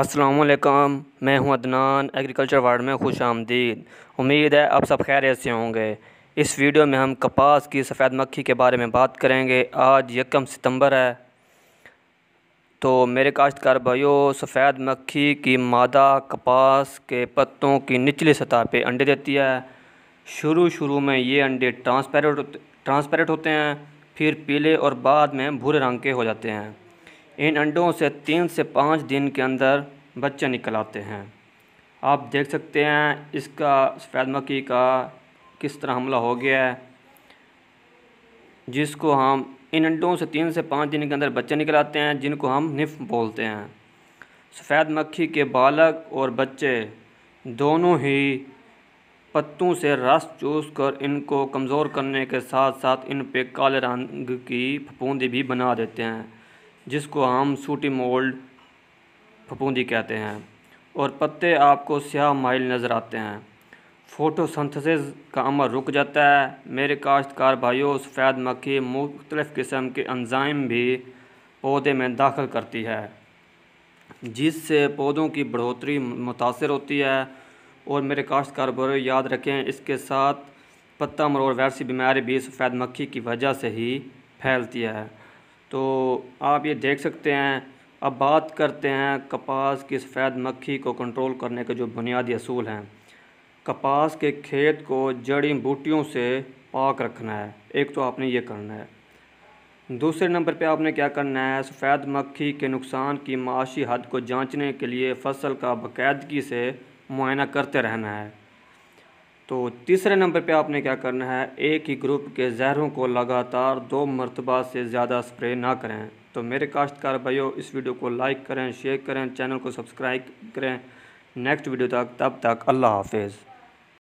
असलकम मैं हूं अदनान एग्रीकल्चर वार्ड में खुश आमदीद उम्मीद है आप सब खैर ऐसे होंगे इस वीडियो में हम कपास की सफ़ेद मक्खी के बारे में बात करेंगे आज यकम सितंबर है तो मेरे काश्तकार भाइयों सफ़ेद मक्खी की मादा कपास के पत्तों की निचली सतह पे अंडे देती है शुरू शुरू में ये अंडे ट्रांसपेरेंट ट्रांसपेरेंट होते हैं फिर पीले और बाद में भूरे रंग के हो जाते हैं इन अंडों से तीन से पाँच दिन के अंदर बच्चे निकल आते हैं आप देख सकते हैं इसका सफ़ेद मक्खी का किस तरह हमला हो गया है जिसको हम इन अंडों से तीन से पाँच दिन के अंदर बच्चे निकल आते हैं जिनको हम निफ बोलते हैं सफ़ेद मक्खी के बालक और बच्चे दोनों ही पत्तों से रस चूस कर इनको कमज़ोर करने के साथ साथ इन पे काले रंग की फपूंदी भी बना देते हैं जिसको हम सूटी मोल्ड फपूंदी कहते हैं और पत्ते आपको स्याह माइल नज़र आते हैं फोटोसंथेसिस का अमल रुक जाता है मेरे काश्तकार भाइयों सफ़ेद मक्खी मुख्तलिफ़ किस्म के अनजाइम भी पौधे में दाखिल करती है जिससे पौधों की बढ़ोतरी मुतासर होती है और मेरे काश्तकार भाई याद रखें इसके साथ पत्ता मरोड़ वैसी बीमारी भी सफ़ेद मक्खी की वजह से ही फैलती है तो आप ये देख सकते हैं अब बात करते हैं कपास की सफ़ेद मक्खी को कंट्रोल करने के जो बुनियादी असूल हैं कपास के खेत को जड़ी बूटियों से पाक रखना है एक तो आपने ये करना है दूसरे नंबर पे आपने क्या करना है सफ़ेद मक्खी के नुकसान की माशी हद को जांचने के लिए फसल का बाकायदगी से मुआयना करते रहना है तो तीसरे नंबर पे आपने क्या करना है एक ही ग्रुप के जहरों को लगातार दो मरतबा से ज़्यादा स्प्रे ना करें तो मेरे काश्तकार भाइयों इस वीडियो को लाइक करें शेयर करें चैनल को सब्सक्राइब करें नेक्स्ट वीडियो तक तब तक अल्लाह हाफिज़